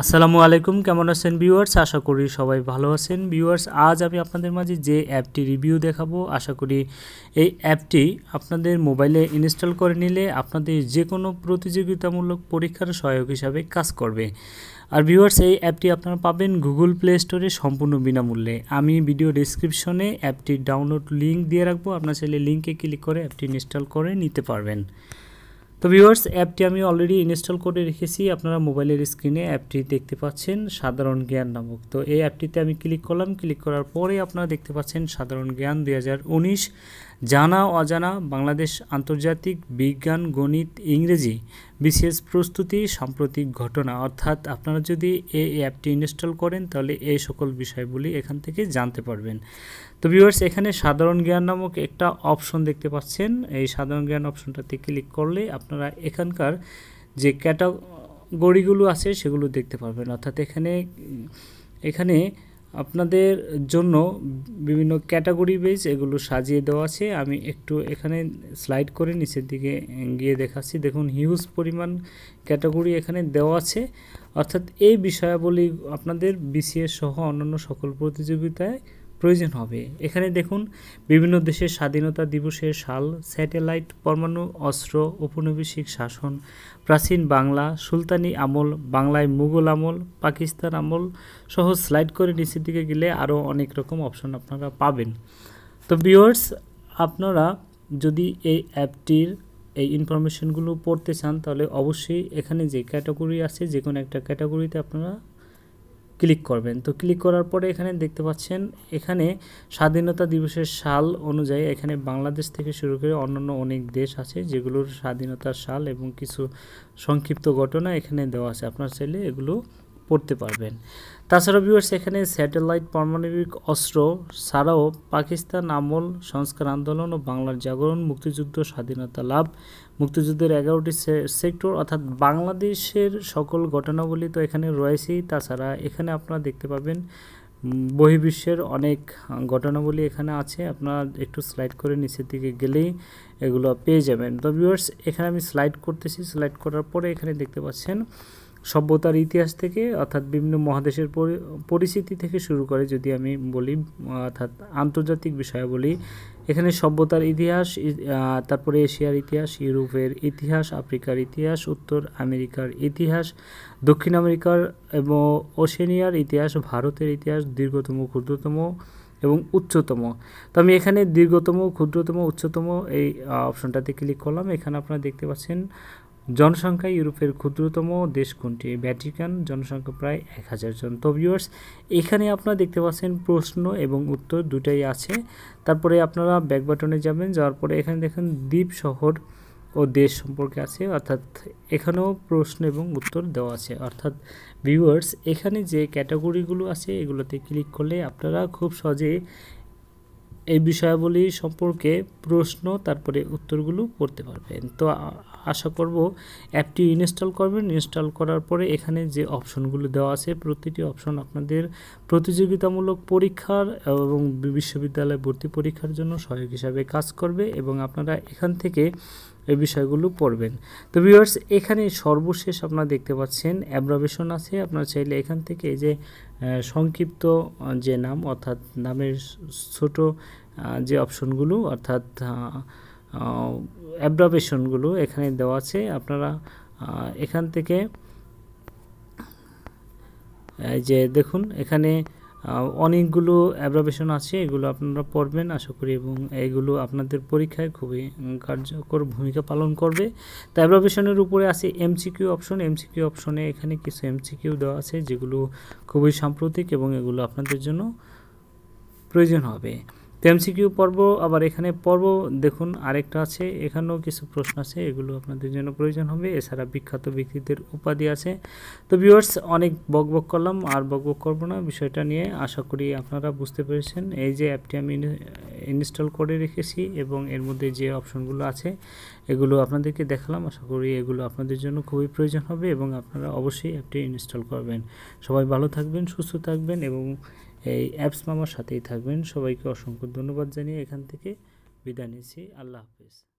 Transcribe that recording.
আসসালামু আলাইকুম কেমন আছেন ভিউয়ার্স আশা করি সবাই ভালো আছেন ভিউয়ার্স আজ আমি আপনাদের মাঝে যে অ্যাপটি রিভিউ দেখাবো আশা করি এই অ্যাপটি আপনাদের মোবাইলে ইনস্টল করে নিলে আপনাদের যে কোনো প্রতিযোগিতামূলক পরীক্ষার সহায়ক হিসাবে কাজ করবে আর ভিউয়ার্স এই অ্যাপটি আপনারা পাবেন গুগল প্লে স্টোরে সম্পূর্ণ বিনামূল্যে আমি ভিডিও ডিসক্রিপশনে অ্যাপটির ডাউনলোড লিঙ্ক দিয়ে রাখবো আপনার ছেলে লিঙ্কে ক্লিক করে অ্যাপটি ইনস্টল করে নিতে পারবেন তো ভিউয়ার্স অ্যাপটি আমি অলরেডি ইনস্টল করে রেখেছি আপনারা মোবাইলের স্ক্রিনে অ্যাপটি দেখতে পাচ্ছেন সাধারণ জ্ঞান নামক তো এই অ্যাপটিতে আমি ক্লিক করলাম ক্লিক করার পরে আপনারা দেখতে পাচ্ছেন সাধারণ জ্ঞান দুই জানা অজানা বাংলাদেশ আন্তর্জাতিক বিজ্ঞান গণিত ইংরেজি বিশেষ প্রস্তুতি সাম্প্রতিক ঘটনা অর্থাৎ আপনারা যদি এই অ্যাপটি ইনস্টল করেন তাহলে এই সকল বিষয়গুলি এখান থেকে জানতে পারবেন তো ভিউয়ার্স এখানে সাধারণ জ্ঞান নামক একটা অপশন দেখতে পাচ্ছেন এই সাধারণ জ্ঞান অপশনটাতে ক্লিক করলে আপনারা এখানকার যে ক্যাটাগরিগুলো আছে সেগুলো দেখতে পারবেন অর্থাৎ এখানে এখানে আপনাদের জন্য বিভিন্ন ক্যাটাগরি বেজ এগুলো সাজিয়ে দেওয়া আছে আমি একটু এখানে স্লাইড করে নিচের দিকে গিয়ে দেখাচ্ছি দেখুন হিউজ পরিমাণ ক্যাটাগরি এখানে দেওয়া আছে অর্থাৎ এই বিষয়াবলী আপনাদের বিসিএস সহ অন্যান্য সকল প্রতিযোগিতায় প্রয়োজন হবে এখানে দেখুন বিভিন্ন দেশের স্বাধীনতা দিবসের সাল স্যাটেলাইট পরমাণু অস্ত্র ঔপনিবেশিক শাসন প্রাচীন বাংলা সুলতানি আমল বাংলায় মুঘল আমল পাকিস্তান আমল সহ স্লাইড করে নিচের দিকে গেলে আরও অনেক রকম অপশন আপনারা পাবেন তো বিওর্স আপনারা যদি এই অ্যাপটির এই ইনফরমেশনগুলো পড়তে চান তাহলে অবশ্যই এখানে যে ক্যাটাগরি আছে যে কোনো একটা ক্যাটাগরিতে আপনারা ক্লিক করবেন তো ক্লিক করার পরে এখানে দেখতে পাচ্ছেন এখানে স্বাধীনতা দিবসের সাল অনুযায়ী এখানে বাংলাদেশ থেকে শুরু করে অন্যান্য অনেক দেশ আছে যেগুলোর স্বাধীনতার সাল এবং কিছু সংক্ষিপ্ত ঘটনা এখানে দেওয়া আছে আপনার চাইলে এগুলো করতে পারবেন তাছাড়া ভিউয়ার্স এখানে স্যাটেলাইট পারমাণবিক অস্ত্র ছাড়াও পাকিস্তান আমল সংস্কার আন্দোলন ও বাংলার জাগরণ মুক্তিযুদ্ধ স্বাধীনতা লাভ মুক্তিযুদ্ধের এগারোটি সেক্টর অর্থাৎ বাংলাদেশের সকল ঘটনাবলী তো এখানে রয়েছেই তাছাড়া এখানে আপনারা দেখতে পাবেন বহির্বিশ্বের অনেক ঘটনাবলী এখানে আছে আপনারা একটু স্লাইড করে নিচের দিকে গেলেই এগুলো পেয়ে যাবেন তো ভিউয়ার্স এখানে আমি স্লাইড করতেছি স্লাইড করার পরে এখানে দেখতে পাচ্ছেন সভ্যতার ইতিহাস থেকে অর্থাৎ বিভিন্ন মহাদেশের পরিস্থিতি থেকে শুরু করে যদি আমি বলি অর্থাৎ আন্তর্জাতিক বিষয়ে বলি এখানে সভ্যতার ইতিহাস তারপরে এশিয়ার ইতিহাস ইউরোপের ইতিহাস আফ্রিকার ইতিহাস উত্তর আমেরিকার ইতিহাস দক্ষিণ আমেরিকার এবং ওশেনিয়ার ইতিহাস ভারতের ইতিহাস দীর্ঘতম ক্ষুদ্রতম এবং উচ্চতম তো আমি এখানে দীর্ঘতম ক্ষুদ্রতম উচ্চতম এই অপশনটাতে ক্লিক করলাম এখানে আপনারা দেখতে পাচ্ছেন জনসংখ্যা ইউরোপের ক্ষুদ্রতম দেশ কোনটি ভ্যাটিকান জনসংখ্যা প্রায় এক হাজার জন তো ভিউয়ার্স এখানে আপনারা দেখতে পাচ্ছেন প্রশ্ন এবং উত্তর দুটাই আছে তারপরে আপনারা ব্যাক বাটনে যাবেন যাওয়ার পরে এখানে দেখেন দ্বীপ শহর ও দেশ সম্পর্কে আছে অর্থাৎ এখানেও প্রশ্ন এবং উত্তর দেওয়া আছে অর্থাৎ ভিউয়ার্স এখানে যে ক্যাটাগরিগুলো আছে এগুলোতে ক্লিক করলে আপনারা খুব সহজে এই বিষয়াবলী সম্পর্কে প্রশ্ন তারপরে উত্তরগুলো পড়তে পারবেন তো আশা করব অ্যাপটি ইনস্টল করবেন ইনস্টল করার পরে এখানে যে অপশনগুলো দেওয়া আছে প্রতিটি অপশন আপনাদের প্রতিযোগিতামূলক পরীক্ষার এবং বিশ্ববিদ্যালয় ভর্তি পরীক্ষার জন্য সহায়ক হিসাবে কাজ করবে এবং আপনারা এখান থেকে এই বিষয়গুলো পড়বেন তো ভিউয়ার্স এখানে সর্বশেষ আপনারা দেখতে পাচ্ছেন অ্যাব্রাবেশন আছে আপনারা চাইলে এখান থেকে এই যে সংক্ষিপ্ত যে নাম অর্থাৎ নামের ছোট যে অপশনগুলো অর্থাৎ অ্যাব্রাবেশনগুলো এখানে দেওয়া আছে আপনারা এখান থেকে যে দেখুন এখানে অনেকগুলো অ্যাব্রাভেশন আছে এগুলো আপনারা পড়বেন আশা করি এবং এগুলো আপনাদের পরীক্ষায় খুবই কার্যকর ভূমিকা পালন করবে তো অ্যাব্রাভেশনের উপরে আছে এমসিকিউ অপশন এমসিকিউ অপশনে এখানে কিছু এমসিকিউ দেওয়া আছে যেগুলো খুবই সাম্প্রতিক এবং এগুলো আপনাদের জন্য প্রয়োজন হবে তো এমসিকিউ পর্ব আবার এখানে পর্ব দেখুন আরেকটা আছে এখানেও কিছু প্রশ্ন আছে এগুলো আপনাদের জন্য প্রয়োজন হবে এছাড়া বিখ্যাত ব্যক্তিদের উপাধি আছে তো ভিউয়ার্স অনেক বক বক করলাম আর বকবক করবো না বিষয়টা নিয়ে আশা করি আপনারা বুঝতে পেরেছেন এই যে অ্যাপটি আমি ইনস্টল করে রেখেছি এবং এর মধ্যে যে অপশনগুলো আছে এগুলো আপনাদেরকে দেখালাম আশা করি এগুলো আপনাদের জন্য খুবই প্রয়োজন হবে এবং আপনারা অবশ্যই অ্যাপটি ইনস্টল করবেন সবাই ভালো থাকবেন সুস্থ থাকবেন এবং এই অ্যাপস মামার সাথেই থাকবেন সবাইকে অসংখ্য ধন্যবাদ জানিয়ে এখান থেকে বিদায় নিয়েছি আল্লাহ হাফিজ